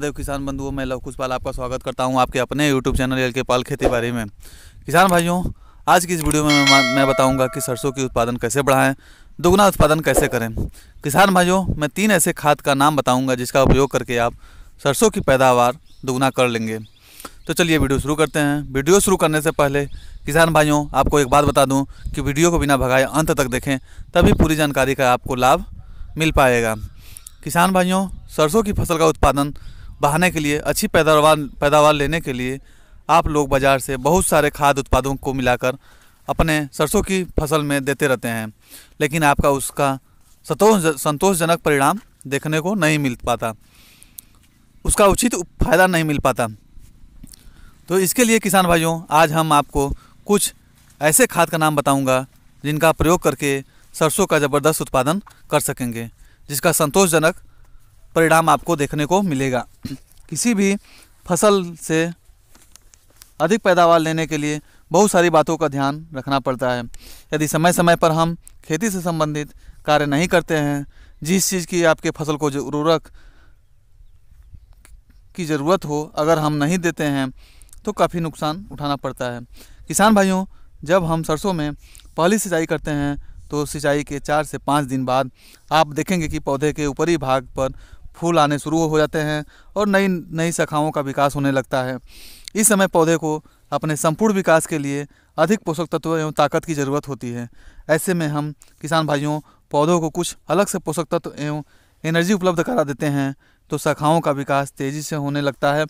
देव किसान बंधुओं मैं लव पाल आपका स्वागत करता हूं आपके अपने यूट्यूब चैनल एल के पाल खेती बाड़ी में किसान भाइयों आज की इस वीडियो में मैं, बताऊंगा कि सरसों के उत्पादन कैसे बढ़ाएं दोगुना उत्पादन कैसे करें किसान भाइयों मैं तीन ऐसे खाद का नाम बताऊँगा जिसका उपयोग करके आप सरसों की पैदावार दोगुना कर लेंगे तो चलिए वीडियो शुरू करते हैं वीडियो शुरू करने से पहले किसान भाइयों आपको एक बात बता दूँ कि वीडियो को बिना भगाए अंत तक देखें तभी पूरी जानकारी का आपको लाभ मिल पाएगा किसान भाइयों सरसों की फसल का उत्पादन बहाने के लिए अच्छी पैदावार पैदावार लेने के लिए आप लोग बाज़ार से बहुत सारे खाद उत्पादों को मिलाकर अपने सरसों की फसल में देते रहते हैं लेकिन आपका उसका संतोषजनक परिणाम देखने को नहीं मिल पाता उसका उचित फायदा नहीं मिल पाता तो इसके लिए किसान भाइयों आज हम आपको कुछ ऐसे खाद का नाम बताऊंगा जिनका प्रयोग करके सरसों का ज़बरदस्त उत्पादन कर सकेंगे जिसका संतोषजनक परिणाम आपको देखने को मिलेगा किसी भी फसल से अधिक पैदावार लेने के लिए बहुत सारी बातों का ध्यान रखना पड़ता है यदि समय समय पर हम खेती से संबंधित कार्य नहीं करते हैं जिस चीज़ की आपके फसल को उर्वरक की ज़रूरत हो अगर हम नहीं देते हैं तो काफ़ी नुकसान उठाना पड़ता है किसान भाइयों जब हम सरसों में पहली सिंचाई करते हैं तो सिंचाई के चार से पाँच दिन बाद आप देखेंगे कि पौधे के ऊपरी भाग पर फूल आने शुरू हो जाते हैं और नई नई शाखाओं का विकास होने लगता है इस समय पौधे को अपने संपूर्ण विकास के लिए अधिक पोषक तत्व एवं ताकत की ज़रूरत होती है ऐसे में हम किसान भाइयों पौधों को कुछ अलग से पोषक तत्व एवं एनर्जी उपलब्ध करा देते हैं तो शाखाओं का विकास तेज़ी से होने लगता है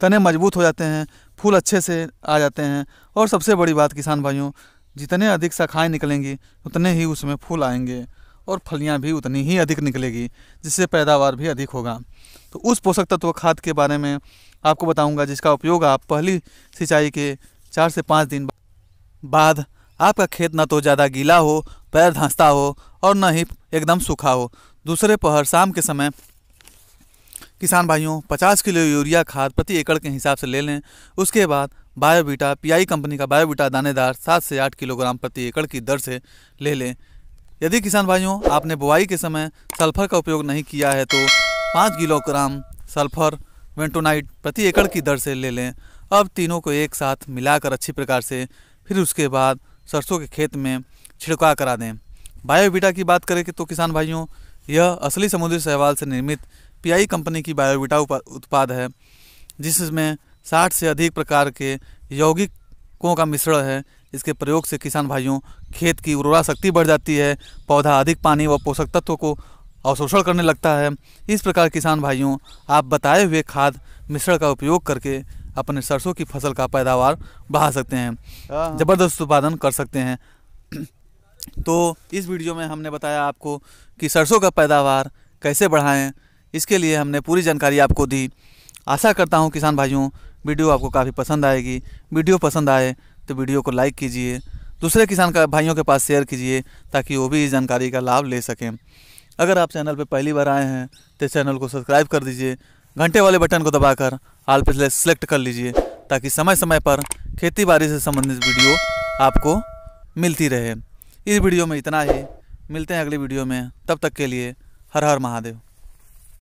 तने मजबूत हो जाते हैं फूल अच्छे से आ जाते हैं और सबसे बड़ी बात किसान भाइयों जितने अधिक शाखाएँ निकलेंगी उतने ही उसमें फूल आएंगे और फलियाँ भी उतनी ही अधिक निकलेगी जिससे पैदावार भी अधिक होगा तो उस पोषक तत्व खाद के बारे में आपको बताऊंगा जिसका उपयोग आप पहली सिंचाई के चार से पाँच दिन बाद आपका खेत ना तो ज़्यादा गीला हो पैर धंसता हो और न ही एकदम सूखा हो दूसरे पहर शाम के समय किसान भाइयों 50 किलो यूरिया खाद प्रति एकड़ के हिसाब से ले लें उसके बाद बायोबीटा पीआई कंपनी का बायोबीटा दानेदार सात से आठ किलोग्राम प्रति एकड़ की दर से ले लें यदि किसान भाइयों आपने बुआई के समय सल्फर का उपयोग नहीं किया है तो पाँच किलोग्राम सल्फर वेंटोनाइट प्रति एकड़ की दर से ले लें अब तीनों को एक साथ मिलाकर अच्छी प्रकार से फिर उसके बाद सरसों के खेत में छिड़काव करा दें बायोविटा की बात करें तो किसान भाइयों यह असली समुद्री सहवाल से निर्मित पीआई कंपनी की बायोविटा उत्पाद है जिसमें 60 से अधिक प्रकार के यौगिक कुओं का मिश्रण है इसके प्रयोग से किसान भाइयों खेत की उर्वरा शक्ति बढ़ जाती है पौधा अधिक पानी व पोषक तत्व को अवशोषण करने लगता है इस प्रकार किसान भाइयों आप बताए हुए खाद मिश्रण का उपयोग करके अपने सरसों की फसल का पैदावार बढ़ा सकते हैं हाँ। ज़बरदस्त उत्पादन कर सकते हैं तो इस वीडियो में हमने बताया आपको कि सरसों का पैदावार कैसे बढ़ाएं इसके लिए हमने पूरी जानकारी आपको दी आशा करता हूं किसान भाइयों वीडियो आपको काफ़ी पसंद आएगी वीडियो पसंद आए तो वीडियो को लाइक कीजिए दूसरे किसान का भाइयों के पास शेयर कीजिए ताकि वो भी इस जानकारी का लाभ ले सकें अगर आप चैनल पर पहली बार आए हैं तो चैनल को सब्सक्राइब कर दीजिए घंटे वाले बटन को दबाकर आल पे सेलेक्ट कर लीजिए ताकि समय समय पर खेती बाड़ी से संबंधित वीडियो आपको मिलती रहे इस वीडियो में इतना ही मिलते हैं अगली वीडियो में तब तक के लिए हर हर महादेव